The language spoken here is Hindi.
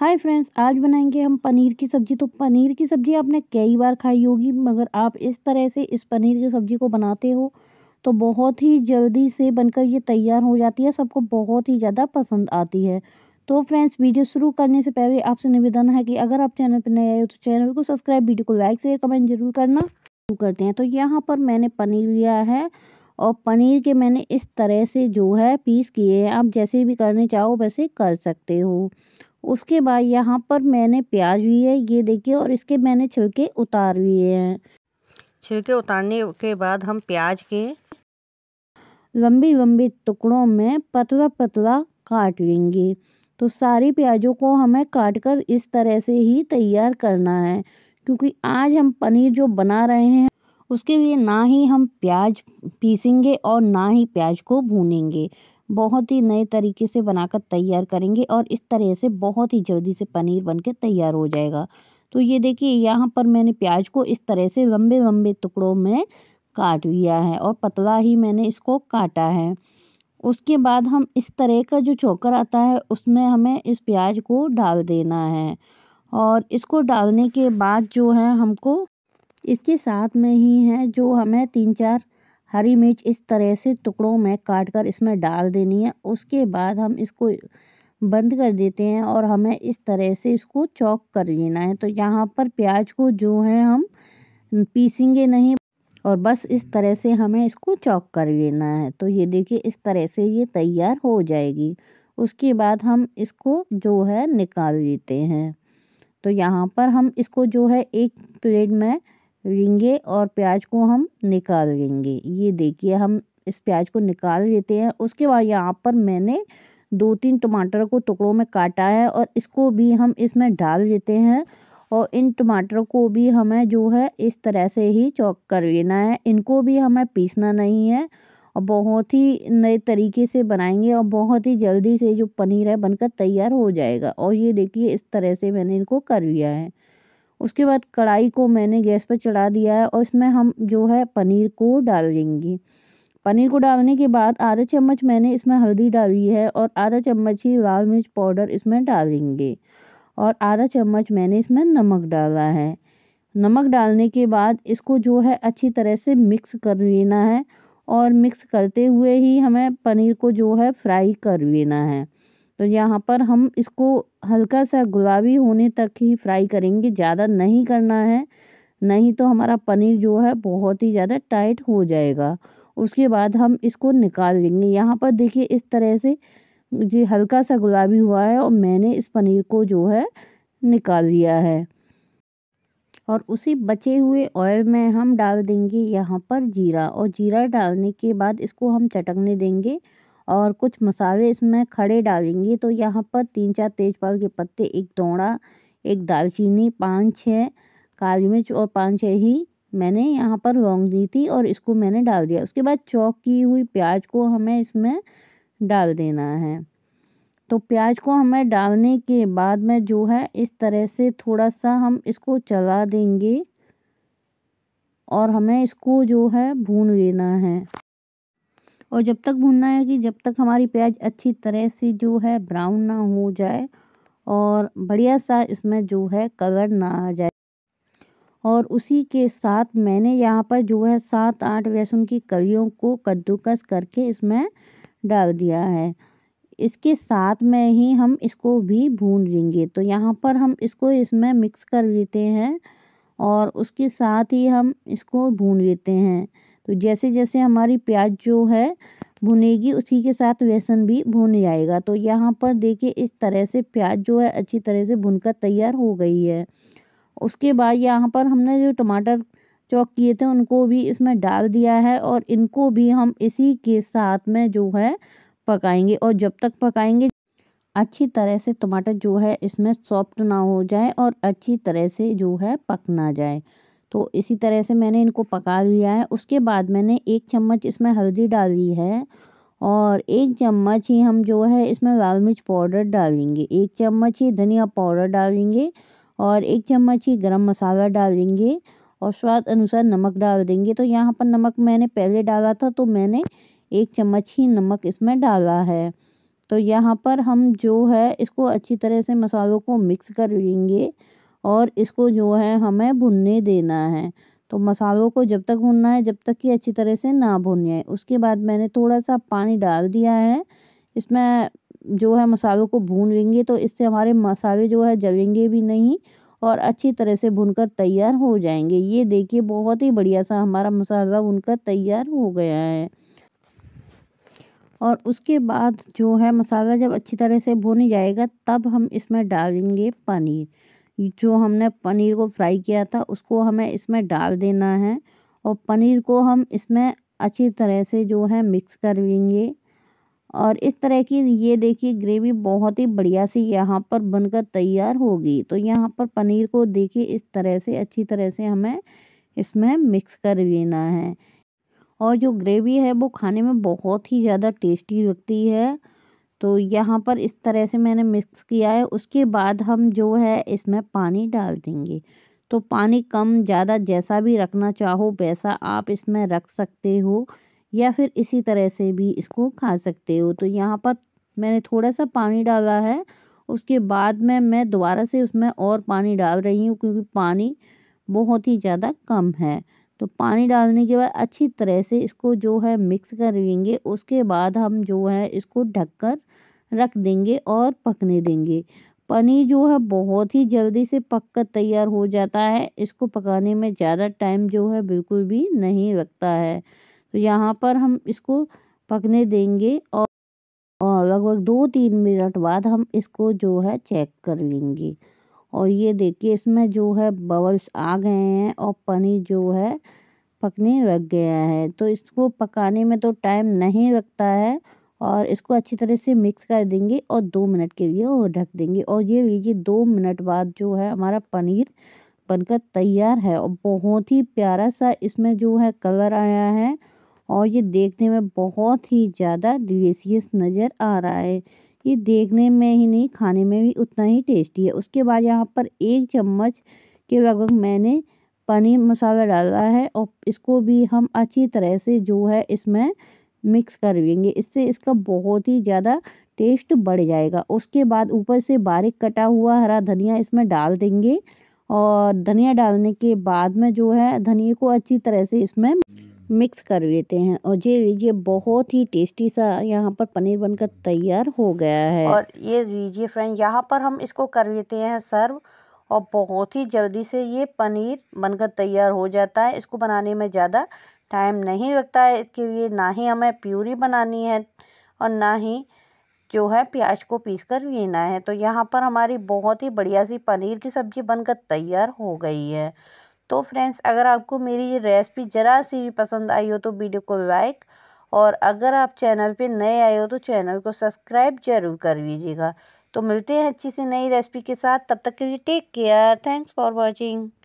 हाय फ्रेंड्स आज बनाएंगे हम पनीर की सब्ज़ी तो पनीर की सब्ज़ी आपने कई बार खाई होगी मगर आप इस तरह से इस पनीर की सब्ज़ी को बनाते हो तो बहुत ही जल्दी से बनकर ये तैयार हो जाती है सबको बहुत ही ज़्यादा पसंद आती है तो फ्रेंड्स वीडियो शुरू करने से पहले आपसे निवेदन है कि अगर आप चैनल पर नए आए हो तो चैनल को सब्सक्राइब वीडियो को लाइक शेयर कमेंट जरूर करना शुरू करते हैं तो यहाँ पर मैंने पनीर लिया है और पनीर के मैंने इस तरह से जो है पीस किए हैं आप जैसे भी करने चाहो वैसे कर सकते हो उसके बाद यहाँ पर मैंने प्याज भी है ये देखिए और इसके मैंने छिलके उतार लिए हैं छिलके उतारने के बाद हम प्याज के लंबी लंबी टुकड़ों में पतला पतला काट लेंगे तो सारी प्याजों को हमें काट कर इस तरह से ही तैयार करना है क्योंकि आज हम पनीर जो बना रहे हैं उसके लिए ना ही हम प्याज पीसेंगे और ना ही प्याज को भूनेंगे बहुत ही नए तरीके से बनाकर तैयार करेंगे और इस तरह से बहुत ही जल्दी से पनीर बनके तैयार हो जाएगा तो ये देखिए यहाँ पर मैंने प्याज को इस तरह से लंबे लंबे टुकड़ों में काट लिया है और पतला ही मैंने इसको काटा है उसके बाद हम इस तरह का जो चोकर आता है उसमें हमें इस प्याज को डाल देना है और इसको डालने के बाद जो है हमको इसके साथ में ही है जो हमें तीन चार हरी मिर्च इस तरह से टुकड़ों में काट कर इसमें डाल देनी है उसके बाद हम इसको बंद कर देते हैं और हमें इस तरह से इसको चॉक कर लेना है तो यहाँ पर प्याज को जो है हम पीसेंगे नहीं और बस इस तरह से हमें इसको चॉक कर लेना है तो ये देखिए इस तरह से ये तैयार हो जाएगी उसके बाद हम इसको जो है निकाल लेते हैं तो यहाँ पर हम इसको जो है एक प्लेट में लेंगे और प्याज को हम निकाल लेंगे ये देखिए हम इस प्याज को निकाल लेते हैं उसके बाद यहाँ पर मैंने दो तीन टमाटर को टुकड़ों में काटा है और इसको भी हम इसमें डाल देते हैं और इन टमाटर को भी हमें जो है इस तरह से ही चौक कर लेना है इनको भी हमें पीसना नहीं है और बहुत ही नए तरीके से बनाएंगे और बहुत ही जल्दी से जो पनीर है बनकर तैयार हो जाएगा और ये देखिए इस तरह से मैंने इनको कर लिया है उसके बाद कढ़ाई को मैंने गैस पर चढ़ा दिया है और इसमें हम जो है पनीर को डाल देंगे पनीर को डालने के बाद आधा चम्मच मैंने इसमें हल्दी डाली है और आधा चम्मच ही लाल मिर्च पाउडर इसमें डालेंगे और आधा चम्मच मैंने इसमें नमक डाला है नमक डालने के बाद इसको जो है अच्छी तरह से मिक्स कर लेना है और मिक्स करते हुए ही हमें पनीर को जो है फ्राई कर लेना है तो यहाँ पर हम इसको हल्का सा गुलाबी होने तक ही फ्राई करेंगे ज़्यादा नहीं करना है नहीं तो हमारा पनीर जो है बहुत ही ज़्यादा टाइट हो जाएगा उसके बाद हम इसको निकाल लेंगे यहाँ पर देखिए इस तरह से जी हल्का सा गुलाबी हुआ है और मैंने इस पनीर को जो है निकाल लिया है और उसी बचे हुए ऑयल में हम डाल देंगे यहाँ पर जीरा और जीरा डालने के बाद इसको हम चटकने देंगे और कुछ मसावे इसमें खड़े डालेंगे तो यहाँ पर तीन चार तेजपाल के पत्ते एक दौड़ा एक दालचीनी पाँच छः काली मिर्च और पाँच छः ही मैंने यहाँ पर लौंग दी थी और इसको मैंने डाल दिया उसके बाद चौक की हुई प्याज को हमें इसमें डाल देना है तो प्याज को हमें डालने के बाद में जो है इस तरह से थोड़ा सा हम इसको चला देंगे और हमें इसको जो है भून लेना है और जब तक भूनना है कि जब तक हमारी प्याज अच्छी तरह से जो है ब्राउन ना हो जाए और बढ़िया सा इसमें जो है कलर ना आ जाए और उसी के साथ मैंने यहाँ पर जो है सात आठ लहसुन की कलियों को कद्दूकस करके इसमें डाल दिया है इसके साथ में ही हम इसको भी भून लेंगे तो यहाँ पर हम इसको इसमें मिक्स कर लेते हैं और उसके साथ ही हम इसको भून लेते हैं तो जैसे जैसे हमारी प्याज जो है भुनेगी उसी के साथ बेसन भी भुन जाएगा तो यहाँ पर देखिए इस तरह से प्याज जो है अच्छी तरह से भुनकर तैयार हो गई है उसके बाद यहाँ पर हमने जो टमाटर चौक किए थे उनको भी इसमें डाल दिया है और इनको भी हम इसी के साथ में जो है पकाएंगे और जब तक पकाएंगे अच्छी तरह से टमाटर जो है इसमें सॉफ्ट ना हो जाए और अच्छी तरह से जो है पक ना जाए तो इसी तरह से मैंने इनको पका लिया है उसके बाद मैंने एक चम्मच इसमें हल्दी डाली है और एक चम्मच ही हम जो है इसमें लाल मिर्च पाउडर डालेंगे एक चम्मच ही धनिया पाउडर डालेंगे और एक चम्मच ही गरम मसाला डालेंगे और स्वाद अनुसार नमक डाल देंगे तो यहाँ पर नमक मैंने पहले डाला था तो मैंने एक चम्मच ही नमक इसमें डाला है तो यहाँ पर हम जो है इसको अच्छी तरह से मसालों को मिक्स कर लेंगे और इसको जो है हमें भुनने देना है तो मसालों को जब तक भुनना है जब तक कि अच्छी तरह से ना भुन जाए उसके बाद मैंने थोड़ा सा पानी डाल दिया है इसमें जो है मसालों को भून लेंगे तो इससे हमारे मसाले जो है जलेंगे भी नहीं और अच्छी तरह से भुनकर तैयार हो जाएंगे ये देखिए बहुत ही बढ़िया सा हमारा मसाला भुनकर तैयार हो गया है और उसके बाद जो है मसाला जब अच्छी तरह से भुन जाएगा तब हम इसमें डालेंगे पनीर जो हमने पनीर को फ्राई किया था उसको हमें इसमें डाल देना है और पनीर को हम इसमें अच्छी तरह से जो है मिक्स कर लेंगे और इस तरह की ये देखिए ग्रेवी बहुत ही बढ़िया सी यहाँ पर बनकर तैयार होगी तो यहाँ पर पनीर को देखिए इस तरह से अच्छी तरह से हमें इसमें मिक्स कर लेना है और जो ग्रेवी है वो खाने में बहुत ही ज़्यादा टेस्टी लगती है तो यहाँ पर इस तरह से मैंने मिक्स किया है उसके बाद हम जो है इसमें पानी डाल देंगे तो पानी कम ज़्यादा जैसा भी रखना चाहो वैसा आप इसमें रख सकते हो या फिर इसी तरह से भी इसको खा सकते हो तो यहाँ पर मैंने थोड़ा सा पानी डाला है उसके बाद में मैं दोबारा से उसमें और पानी डाल रही हूँ क्योंकि पानी बहुत ही ज़्यादा कम है तो पानी डालने के बाद अच्छी तरह से इसको जो है मिक्स कर लेंगे उसके बाद हम जो है इसको ढक कर रख देंगे और पकने देंगे पनीर जो है बहुत ही जल्दी से पक कर तैयार हो जाता है इसको पकाने में ज़्यादा टाइम जो है बिल्कुल भी नहीं लगता है तो यहाँ पर हम इसको पकने देंगे और लगभग दो तीन मिनट बाद हम इसको जो है चेक कर लेंगे और ये देखिए इसमें जो है बबल्स आ गए हैं और पनीर जो है पकने लग गया है तो इसको पकाने में तो टाइम नहीं लगता है और इसको अच्छी तरह से मिक्स कर देंगे और दो मिनट के लिए वो ढक देंगे और ये लीजिए दो मिनट बाद जो है हमारा पनीर बनकर तैयार है और बहुत ही प्यारा सा इसमें जो है कलर आया है और ये देखने में बहुत ही ज़्यादा डिलीशियस नज़र आ रहा है ये देखने में ही नहीं खाने में भी उतना ही टेस्टी है उसके बाद यहाँ पर एक चम्मच के लगभग मैंने पनीर मसाला डाला है और इसको भी हम अच्छी तरह से जो है इसमें मिक्स कर लेंगे इससे इसका बहुत ही ज़्यादा टेस्ट बढ़ जाएगा उसके बाद ऊपर से बारीक कटा हुआ हरा धनिया इसमें डाल देंगे और धनिया डालने के बाद में जो है धनिए को अच्छी तरह से इसमें मिक्स कर लेते हैं और ये लीजिए बहुत ही टेस्टी सा यहाँ पर पनीर बनकर तैयार हो गया है और ये लीजिए फ्रेंड यहाँ पर हम इसको कर लेते हैं सर्व और बहुत ही जल्दी से ये पनीर बनकर तैयार हो जाता है इसको बनाने में ज़्यादा टाइम नहीं लगता है इसके लिए ना ही हमें प्यूरी बनानी है और ना ही जो है प्याज को पीस कर लेना है तो यहाँ पर हमारी बहुत ही बढ़िया सी पनीर की सब्ज़ी बनकर तैयार हो गई है तो फ्रेंड्स अगर आपको मेरी ये रेसिपी ज़रा सी भी पसंद आई हो तो वीडियो को लाइक और अगर आप चैनल पे नए आए हो तो चैनल को सब्सक्राइब जरूर कर लीजिएगा तो मिलते हैं अच्छी सी नई रेसिपी के साथ तब तक के लिए take care thanks for watching